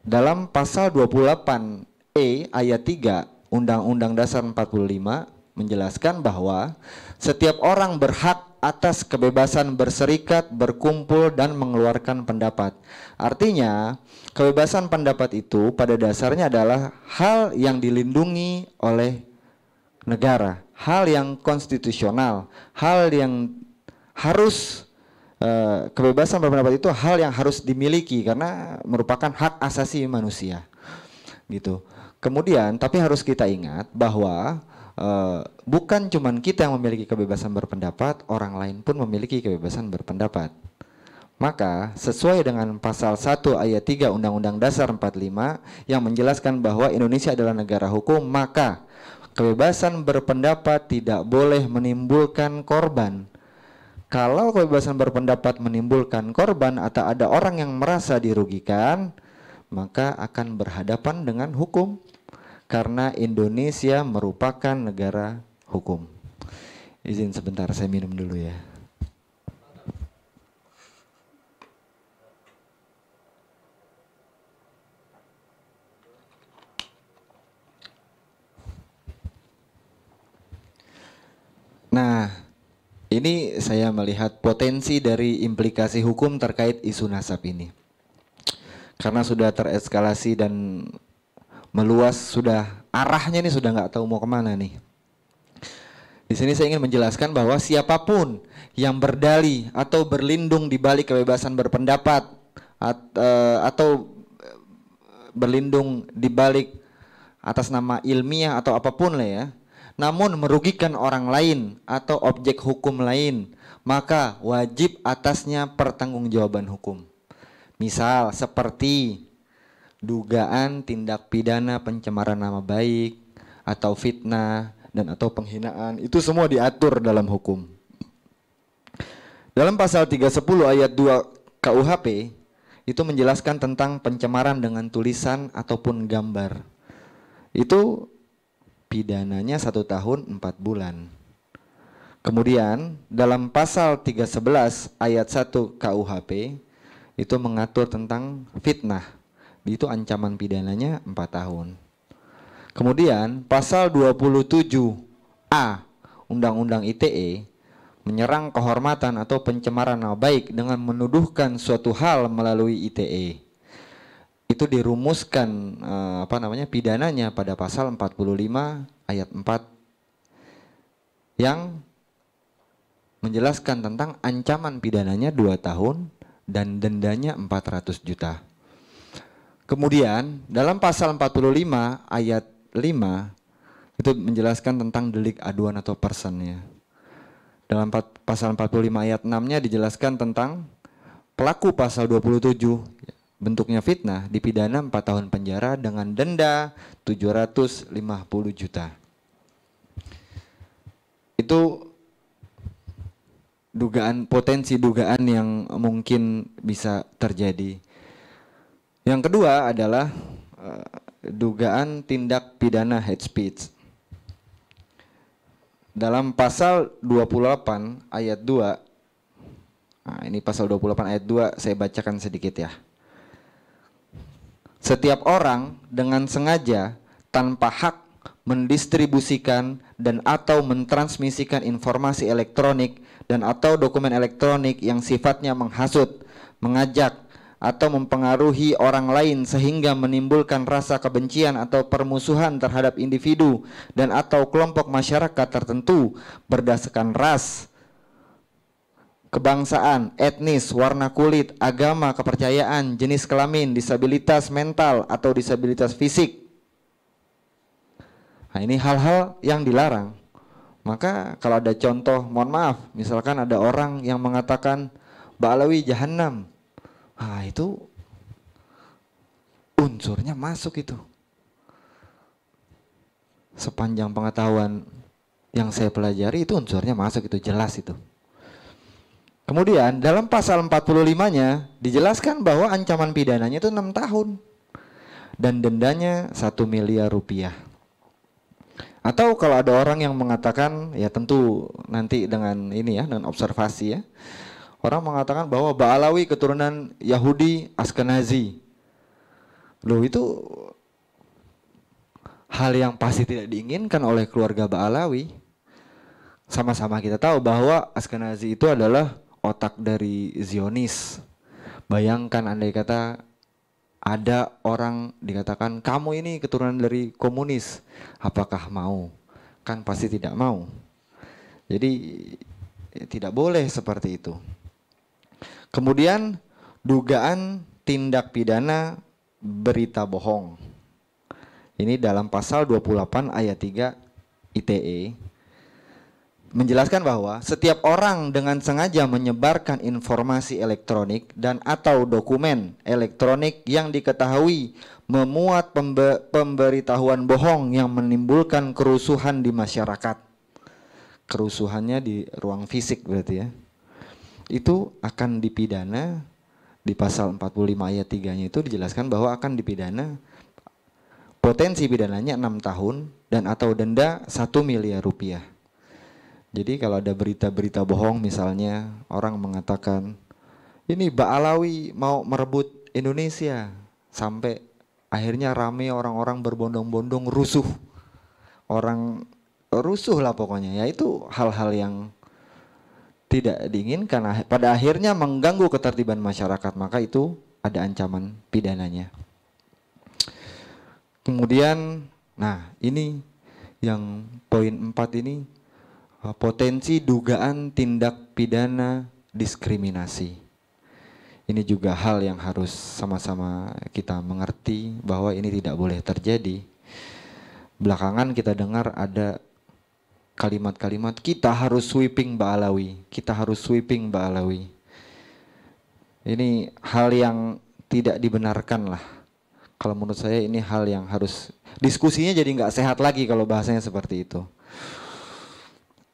dalam pasal 28E ayat 3 Undang-Undang Dasar 45 menjelaskan bahwa setiap orang berhak atas kebebasan berserikat, berkumpul, dan mengeluarkan pendapat. Artinya, kebebasan pendapat itu pada dasarnya adalah hal yang dilindungi oleh negara, hal yang konstitusional, hal yang harus eh, kebebasan berpendapat itu hal yang harus dimiliki karena merupakan hak asasi manusia. Gitu. Kemudian, tapi harus kita ingat bahwa Eh, bukan cuma kita yang memiliki kebebasan berpendapat, orang lain pun memiliki kebebasan berpendapat. Maka sesuai dengan pasal 1 ayat 3 Undang-Undang Dasar 45 yang menjelaskan bahwa Indonesia adalah negara hukum, maka kebebasan berpendapat tidak boleh menimbulkan korban. Kalau kebebasan berpendapat menimbulkan korban atau ada orang yang merasa dirugikan, maka akan berhadapan dengan hukum karena Indonesia merupakan negara hukum. Izin sebentar saya minum dulu ya. Nah, ini saya melihat potensi dari implikasi hukum terkait isu nasab ini. Karena sudah tereskalasi dan meluas sudah arahnya nih sudah nggak tahu mau kemana nih. Di sini saya ingin menjelaskan bahwa siapapun yang berdali atau berlindung di balik kebebasan berpendapat eh, atau eh, berlindung di balik atas nama ilmiah atau apapun lah ya, namun merugikan orang lain atau objek hukum lain, maka wajib atasnya pertanggungjawaban hukum. Misal seperti dugaan tindak pidana pencemaran nama baik atau fitnah dan atau penghinaan itu semua diatur dalam hukum. Dalam pasal 310 ayat 2 KUHP itu menjelaskan tentang pencemaran dengan tulisan ataupun gambar. Itu pidananya satu tahun empat bulan. Kemudian dalam pasal 311 ayat 1 KUHP itu mengatur tentang fitnah itu ancaman pidananya 4 tahun. Kemudian pasal 27A Undang-Undang ITE menyerang kehormatan atau pencemaran nama baik dengan menuduhkan suatu hal melalui ITE. Itu dirumuskan eh, apa namanya pidananya pada pasal 45 ayat 4 yang menjelaskan tentang ancaman pidananya 2 tahun dan dendanya 400 juta. Kemudian dalam pasal 45 ayat 5 itu menjelaskan tentang delik aduan atau personnya. Dalam pasal 45 ayat 6-nya dijelaskan tentang pelaku pasal 27 bentuknya fitnah dipidana 4 tahun penjara dengan denda 750 juta. Itu dugaan potensi dugaan yang mungkin bisa terjadi yang kedua adalah uh, dugaan tindak pidana hate speech. Dalam pasal 28 ayat 2 Nah, ini pasal 28 ayat 2 saya bacakan sedikit ya. Setiap orang dengan sengaja tanpa hak mendistribusikan dan atau mentransmisikan informasi elektronik dan atau dokumen elektronik yang sifatnya menghasut, mengajak, atau mempengaruhi orang lain sehingga menimbulkan rasa kebencian atau permusuhan terhadap individu dan atau kelompok masyarakat tertentu berdasarkan ras, kebangsaan, etnis, warna kulit, agama, kepercayaan, jenis kelamin, disabilitas mental atau disabilitas fisik. Nah, ini hal-hal yang dilarang. Maka kalau ada contoh, mohon maaf, misalkan ada orang yang mengatakan Ba'alawi jahannam, Nah, itu unsurnya masuk itu. Sepanjang pengetahuan yang saya pelajari itu unsurnya masuk itu jelas itu. Kemudian dalam pasal 45-nya dijelaskan bahwa ancaman pidananya itu 6 tahun dan dendanya 1 miliar rupiah. Atau kalau ada orang yang mengatakan ya tentu nanti dengan ini ya dengan observasi ya Orang mengatakan bahwa Ba'alawi keturunan Yahudi Askenazi. Loh itu hal yang pasti tidak diinginkan oleh keluarga Ba'alawi. Sama-sama kita tahu bahwa Askenazi itu adalah otak dari Zionis. Bayangkan andai kata ada orang dikatakan kamu ini keturunan dari komunis, apakah mau? Kan pasti tidak mau. Jadi tidak boleh seperti itu. Kemudian dugaan tindak pidana berita bohong. Ini dalam pasal 28 ayat 3 ITE menjelaskan bahwa setiap orang dengan sengaja menyebarkan informasi elektronik dan atau dokumen elektronik yang diketahui memuat pembe pemberitahuan bohong yang menimbulkan kerusuhan di masyarakat. Kerusuhannya di ruang fisik berarti ya itu akan dipidana di pasal 45 ayat 3-nya itu dijelaskan bahwa akan dipidana potensi pidananya 6 tahun dan atau denda 1 miliar rupiah. Jadi kalau ada berita-berita bohong misalnya orang mengatakan ini Baalawi mau merebut Indonesia sampai akhirnya rame orang-orang berbondong-bondong rusuh. Orang rusuh lah pokoknya ya itu hal-hal yang tidak dingin karena ah, pada akhirnya mengganggu ketertiban masyarakat maka itu ada ancaman pidananya. Kemudian nah ini yang poin empat ini eh, potensi dugaan tindak pidana diskriminasi. Ini juga hal yang harus sama-sama kita mengerti bahwa ini tidak boleh terjadi. Belakangan kita dengar ada kalimat-kalimat kita harus sweeping Mbak kita harus sweeping Mbak Ini hal yang tidak dibenarkan lah. Kalau menurut saya ini hal yang harus diskusinya jadi nggak sehat lagi kalau bahasanya seperti itu.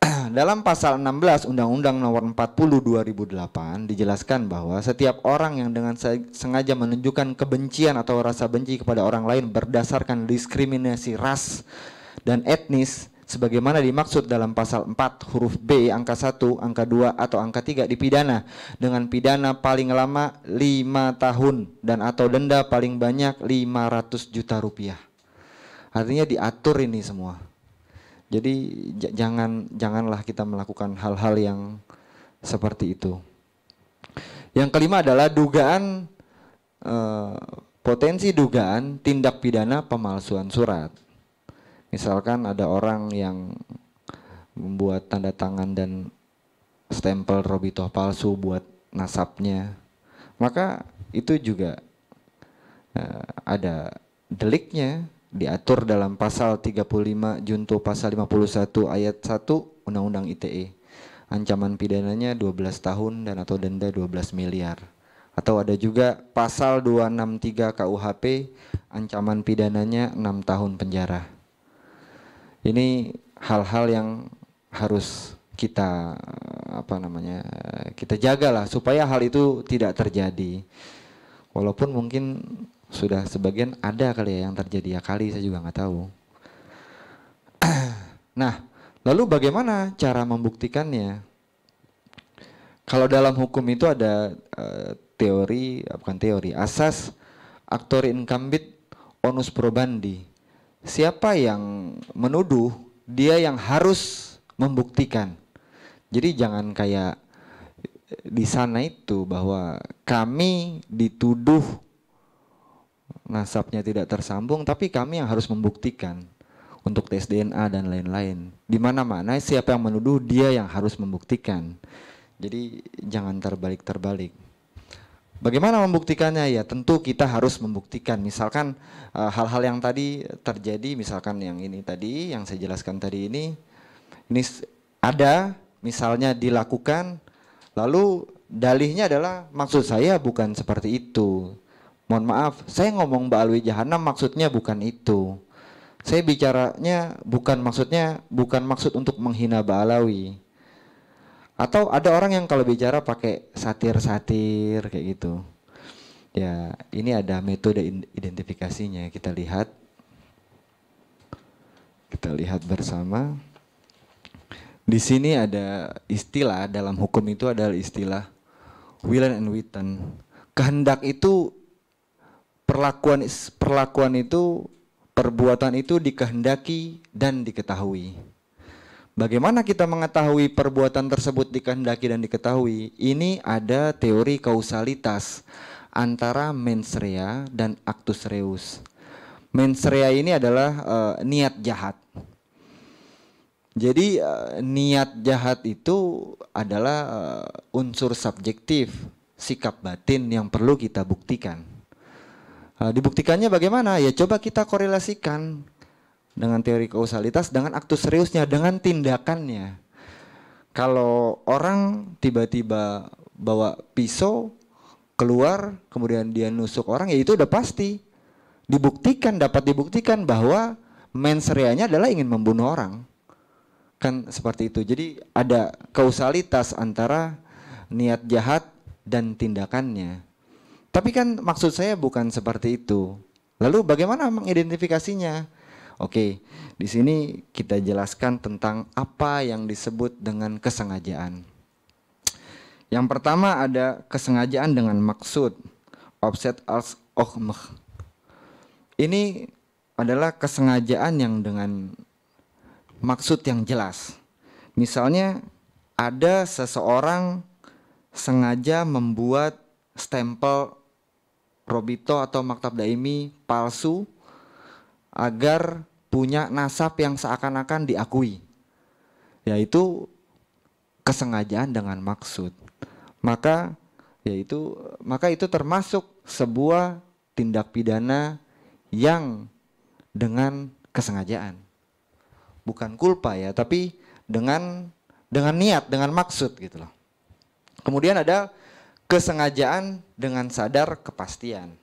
Dalam pasal 16 Undang-Undang Nomor 40 2008 dijelaskan bahwa setiap orang yang dengan sengaja menunjukkan kebencian atau rasa benci kepada orang lain berdasarkan diskriminasi ras dan etnis sebagaimana dimaksud dalam pasal 4 huruf B angka 1, angka 2 atau angka 3 dipidana dengan pidana paling lama 5 tahun dan atau denda paling banyak 500 juta rupiah. Artinya diatur ini semua. Jadi jangan janganlah kita melakukan hal-hal yang seperti itu. Yang kelima adalah dugaan eh, potensi dugaan tindak pidana pemalsuan surat. Misalkan ada orang yang membuat tanda tangan dan stempel Robito palsu buat nasabnya, maka itu juga uh, ada deliknya diatur dalam pasal 35 junto pasal 51 ayat 1 Undang-Undang ITE. Ancaman pidananya 12 tahun dan atau denda 12 miliar. Atau ada juga pasal 263 KUHP ancaman pidananya 6 tahun penjara ini hal-hal yang harus kita apa namanya kita jagalah supaya hal itu tidak terjadi walaupun mungkin sudah sebagian ada kali ya yang terjadi ya kali saya juga nggak tahu nah lalu bagaimana cara membuktikannya kalau dalam hukum itu ada uh, teori bukan teori asas aktor incumbent onus probandi siapa yang menuduh, dia yang harus membuktikan. Jadi jangan kayak eh, di sana itu bahwa kami dituduh nasabnya tidak tersambung, tapi kami yang harus membuktikan untuk tes DNA dan lain-lain. Di mana-mana siapa yang menuduh dia yang harus membuktikan. Jadi jangan terbalik-terbalik. Bagaimana membuktikannya? Ya tentu kita harus membuktikan. Misalkan eh, hal-hal yang tadi terjadi, misalkan yang ini tadi, yang saya jelaskan tadi ini, ini ada, misalnya dilakukan, lalu dalihnya adalah maksud saya bukan seperti itu. Mohon maaf, saya ngomong Mbak Alwi Jahanam maksudnya bukan itu. Saya bicaranya bukan maksudnya, bukan maksud untuk menghina Mbak Alawi. Atau ada orang yang kalau bicara pakai satir-satir kayak gitu. Ya, ini ada metode identifikasinya. Kita lihat. Kita lihat bersama. Di sini ada istilah dalam hukum itu adalah istilah Willen and Witten. Kehendak itu perlakuan perlakuan itu perbuatan itu dikehendaki dan diketahui. Bagaimana kita mengetahui perbuatan tersebut dikehendaki dan diketahui? Ini ada teori kausalitas antara mens rea dan actus reus. Mens rea ini adalah e, niat jahat. Jadi e, niat jahat itu adalah e, unsur subjektif, sikap batin yang perlu kita buktikan. E, dibuktikannya bagaimana? Ya coba kita korelasikan dengan teori kausalitas dengan aktus seriusnya dengan tindakannya kalau orang tiba-tiba bawa pisau keluar kemudian dia nusuk orang ya itu udah pasti dibuktikan dapat dibuktikan bahwa menserianya adalah ingin membunuh orang kan seperti itu jadi ada kausalitas antara niat jahat dan tindakannya tapi kan maksud saya bukan seperti itu lalu bagaimana mengidentifikasinya Oke, di sini kita jelaskan tentang apa yang disebut dengan kesengajaan. Yang pertama ada kesengajaan dengan maksud. Offset als ohmeh Ini adalah kesengajaan yang dengan maksud yang jelas. Misalnya ada seseorang sengaja membuat stempel Robito atau Maktab Daimi palsu agar punya nasab yang seakan-akan diakui, yaitu kesengajaan dengan maksud. Maka yaitu maka itu termasuk sebuah tindak pidana yang dengan kesengajaan. Bukan kulpa ya, tapi dengan dengan niat, dengan maksud gitu loh. Kemudian ada kesengajaan dengan sadar kepastian.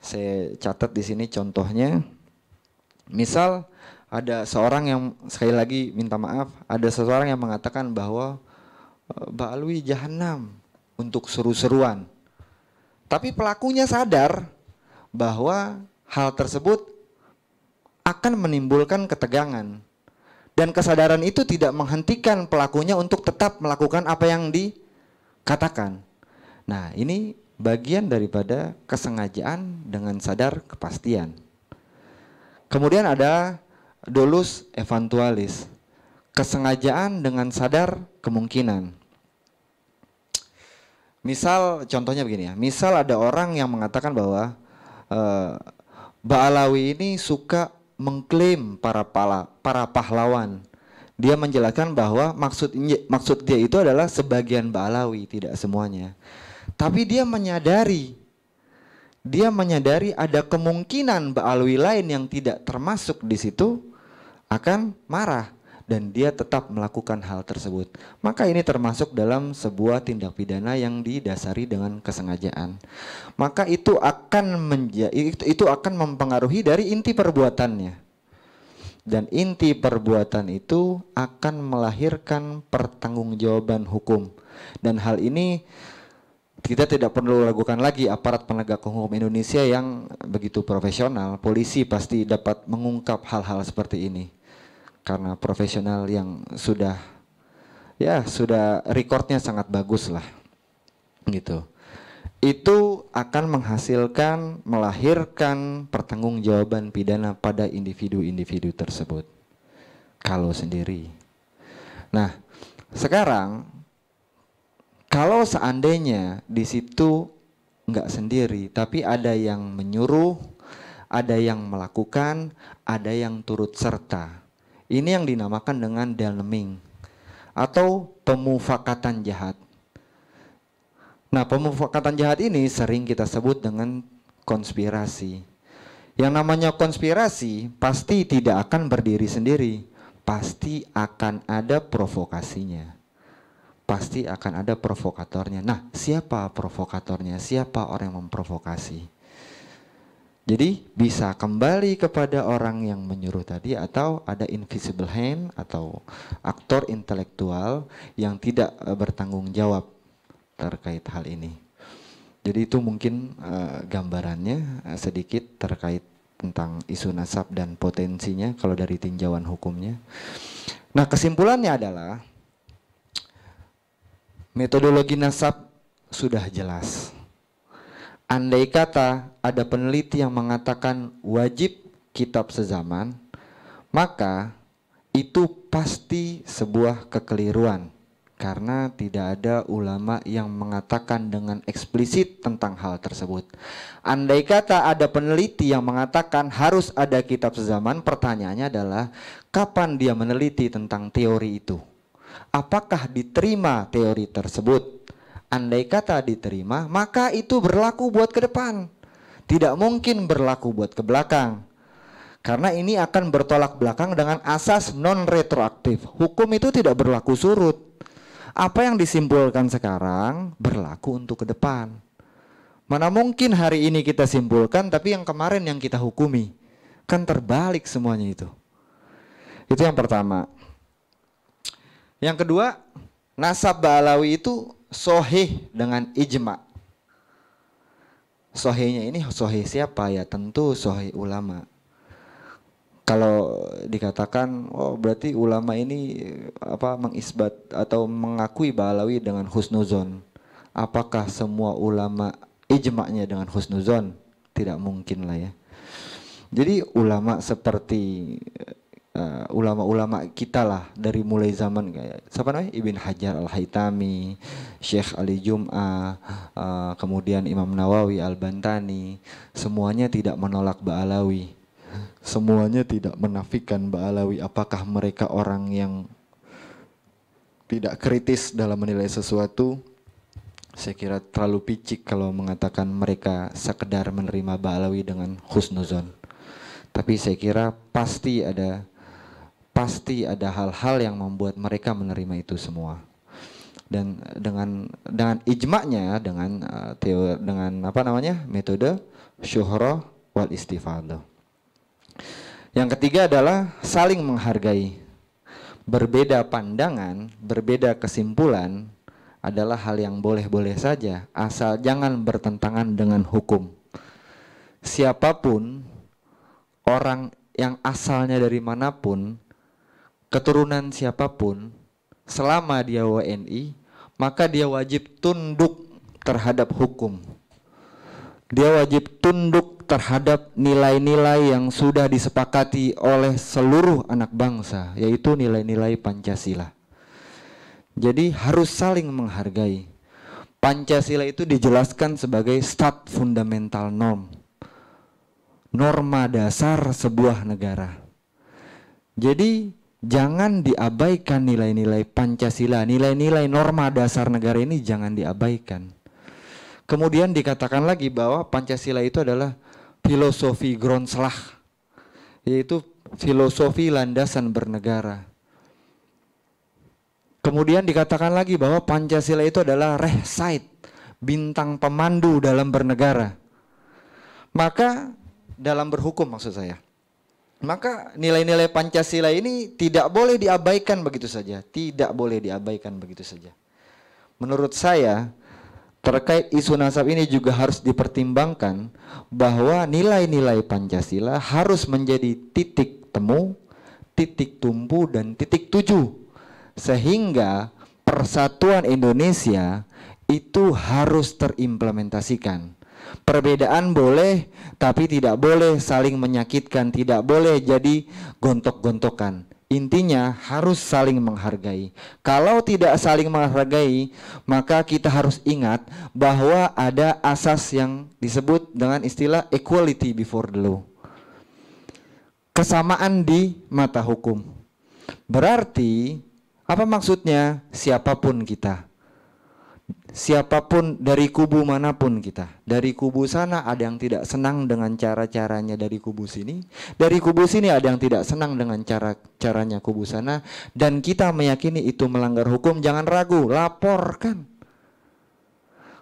Saya catat di sini contohnya Misal ada seorang yang sekali lagi minta maaf, ada seseorang yang mengatakan bahwa eh, Mbak Alwi jahanam untuk seru-seruan. Tapi pelakunya sadar bahwa hal tersebut akan menimbulkan ketegangan. Dan kesadaran itu tidak menghentikan pelakunya untuk tetap melakukan apa yang dikatakan. Nah ini bagian daripada kesengajaan dengan sadar kepastian. Kemudian ada dolus evantualis. Kesengajaan dengan sadar kemungkinan. Misal contohnya begini ya. Misal ada orang yang mengatakan bahwa uh, Ba'alawi ini suka mengklaim para pala, para pahlawan. Dia menjelaskan bahwa maksud maksud dia itu adalah sebagian Ba'alawi, tidak semuanya. Tapi dia menyadari dia menyadari ada kemungkinan Ba'alwi lain yang tidak termasuk di situ akan marah dan dia tetap melakukan hal tersebut. Maka ini termasuk dalam sebuah tindak pidana yang didasari dengan kesengajaan. Maka itu akan menja itu akan mempengaruhi dari inti perbuatannya. Dan inti perbuatan itu akan melahirkan pertanggungjawaban hukum. Dan hal ini kita tidak perlu ragukan lagi aparat penegak hukum Indonesia yang begitu profesional, polisi pasti dapat mengungkap hal-hal seperti ini karena profesional yang sudah ya sudah rekornya sangat bagus lah gitu itu akan menghasilkan melahirkan pertanggungjawaban pidana pada individu-individu tersebut kalau sendiri. Nah, sekarang kalau seandainya di situ nggak sendiri, tapi ada yang menyuruh, ada yang melakukan, ada yang turut serta. Ini yang dinamakan dengan delming atau pemufakatan jahat. Nah, pemufakatan jahat ini sering kita sebut dengan konspirasi. Yang namanya konspirasi pasti tidak akan berdiri sendiri, pasti akan ada provokasinya pasti akan ada provokatornya. Nah, siapa provokatornya? Siapa orang yang memprovokasi? Jadi bisa kembali kepada orang yang menyuruh tadi atau ada invisible hand atau aktor intelektual yang tidak eh, bertanggung jawab terkait hal ini. Jadi itu mungkin uh, gambarannya uh, sedikit terkait tentang isu nasab dan potensinya kalau dari tinjauan hukumnya. Nah kesimpulannya adalah Metodologi nasab sudah jelas. Andai kata ada peneliti yang mengatakan wajib kitab sezaman, maka itu pasti sebuah kekeliruan karena tidak ada ulama yang mengatakan dengan eksplisit tentang hal tersebut. Andai kata ada peneliti yang mengatakan harus ada kitab sezaman, pertanyaannya adalah kapan dia meneliti tentang teori itu? apakah diterima teori tersebut. Andai kata diterima, maka itu berlaku buat ke depan. Tidak mungkin berlaku buat ke belakang. Karena ini akan bertolak belakang dengan asas non retroaktif. Hukum itu tidak berlaku surut. Apa yang disimpulkan sekarang berlaku untuk ke depan. Mana mungkin hari ini kita simpulkan tapi yang kemarin yang kita hukumi. Kan terbalik semuanya itu. Itu yang pertama. Yang kedua, nasab Ba'alawi itu soheh dengan ijma. Sohehnya ini soheh siapa? Ya tentu soheh ulama. Kalau dikatakan, oh berarti ulama ini apa mengisbat atau mengakui Ba'alawi dengan husnuzon. Apakah semua ulama ijma'nya dengan husnuzon? Tidak mungkin lah ya. Jadi ulama seperti Eh, ulama-ulama uh, kita lah dari mulai zaman kayak siapa namanya Ibn Hajar Al Haitami, Syekh Ali Jum'ah, uh, kemudian Imam Nawawi Al Bantani, semuanya tidak menolak Ba'alawi. Semuanya tidak menafikan Ba'alawi apakah mereka orang yang tidak kritis dalam menilai sesuatu. Saya kira terlalu picik kalau mengatakan mereka sekedar menerima Ba'alawi dengan husnuzon. Tapi saya kira pasti ada pasti ada hal-hal yang membuat mereka menerima itu semua dan dengan dengan ijma'nya dengan uh, eh, teori dengan apa namanya metode syuhra wal istifadah yang ketiga adalah saling menghargai berbeda pandangan berbeda kesimpulan adalah hal yang boleh-boleh saja asal jangan bertentangan dengan hukum siapapun orang yang asalnya dari manapun keturunan siapapun selama dia WNI maka dia wajib tunduk terhadap hukum. Dia wajib tunduk terhadap nilai-nilai yang sudah disepakati oleh seluruh anak bangsa, yaitu nilai-nilai Pancasila. Jadi harus saling menghargai. Pancasila itu dijelaskan sebagai stat fundamental norm. Norma dasar sebuah negara. Jadi jangan diabaikan nilai-nilai Pancasila, nilai-nilai norma dasar negara ini jangan diabaikan. Kemudian dikatakan lagi bahwa Pancasila itu adalah filosofi gronslah, yaitu filosofi landasan bernegara. Kemudian dikatakan lagi bahwa Pancasila itu adalah rehsait, bintang pemandu dalam bernegara. Maka dalam berhukum maksud saya. Maka nilai-nilai Pancasila ini tidak boleh diabaikan begitu saja, tidak boleh diabaikan begitu saja. Menurut saya, terkait isu nasab ini juga harus dipertimbangkan bahwa nilai-nilai Pancasila harus menjadi titik temu, titik tumbuh dan titik tuju sehingga persatuan Indonesia itu harus terimplementasikan. Perbedaan boleh, tapi tidak boleh saling menyakitkan, tidak boleh jadi gontok-gontokan. Intinya harus saling menghargai. Kalau tidak saling menghargai, maka kita harus ingat bahwa ada asas yang disebut dengan istilah equality before the law. Kesamaan di mata hukum. Berarti apa maksudnya? Siapapun kita siapapun dari kubu manapun kita. Dari kubu sana ada yang tidak senang dengan cara-caranya dari kubu sini. Dari kubu sini ada yang tidak senang dengan cara-caranya kubu sana. Dan kita meyakini itu melanggar hukum, jangan ragu, laporkan.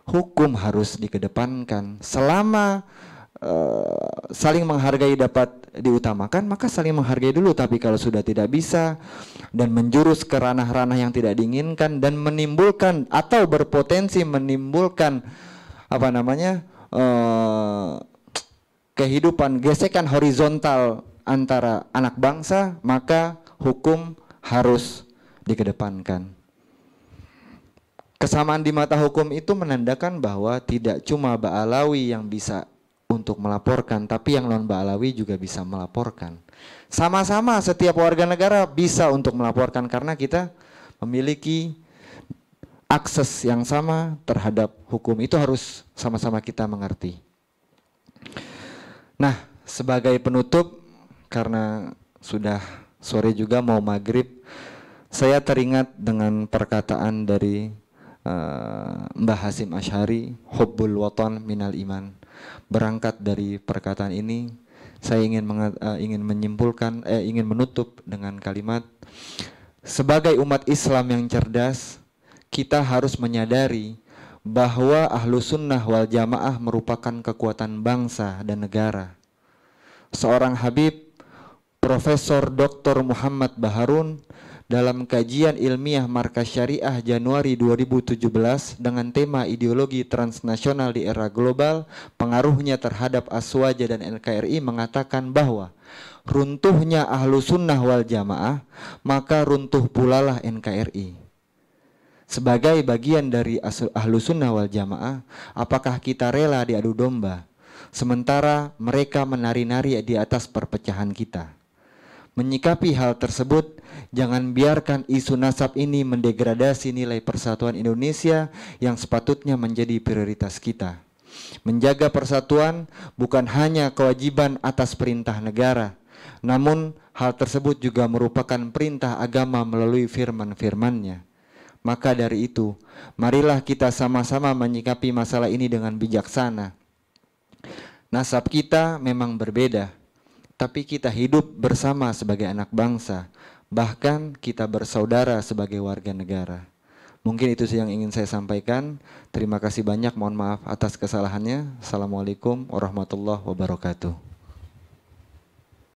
Hukum harus dikedepankan. Selama uh, saling menghargai dapat diutamakan maka saling menghargai dulu tapi kalau sudah tidak bisa dan menjurus ke ranah-ranah yang tidak diinginkan dan menimbulkan atau berpotensi menimbulkan apa namanya eh, kehidupan gesekan horizontal antara anak bangsa maka hukum harus dikedepankan kesamaan di mata hukum itu menandakan bahwa tidak cuma Ba'alawi yang bisa untuk melaporkan, tapi yang non Ba'alawi juga bisa melaporkan. Sama-sama setiap warga negara bisa untuk melaporkan karena kita memiliki akses yang sama terhadap hukum. Itu harus sama-sama kita mengerti. Nah, sebagai penutup karena sudah sore juga mau maghrib, saya teringat dengan perkataan dari uh, Mbah Hasim Ashari, Hubbul Waton Minal Iman. Berangkat dari perkataan ini, saya ingin uh, ingin menyimpulkan eh, ingin menutup dengan kalimat sebagai umat Islam yang cerdas, kita harus menyadari bahwa ahlu sunnah wal jamaah merupakan kekuatan bangsa dan negara. Seorang Habib, Profesor Dr. Muhammad Baharun dalam kajian ilmiah Markas Syariah Januari 2017 dengan tema ideologi transnasional di era global, pengaruhnya terhadap Aswaja dan NKRI mengatakan bahwa runtuhnya ahlu sunnah wal jamaah, maka runtuh pulalah NKRI sebagai bagian dari ahlu sunnah wal jamaah, apakah kita rela diadu domba, sementara mereka menari-nari di atas perpecahan kita? Menyikapi hal tersebut, jangan biarkan isu nasab ini mendegradasi nilai persatuan Indonesia yang sepatutnya menjadi prioritas kita. Menjaga persatuan bukan hanya kewajiban atas perintah negara, namun hal tersebut juga merupakan perintah agama melalui firman-firmannya. Maka dari itu, marilah kita sama-sama menyikapi masalah ini dengan bijaksana. Nasab kita memang berbeda tapi kita hidup bersama sebagai anak bangsa, bahkan kita bersaudara sebagai warga negara. Mungkin itu sih yang ingin saya sampaikan. Terima kasih banyak, mohon maaf atas kesalahannya. Assalamualaikum warahmatullahi wabarakatuh.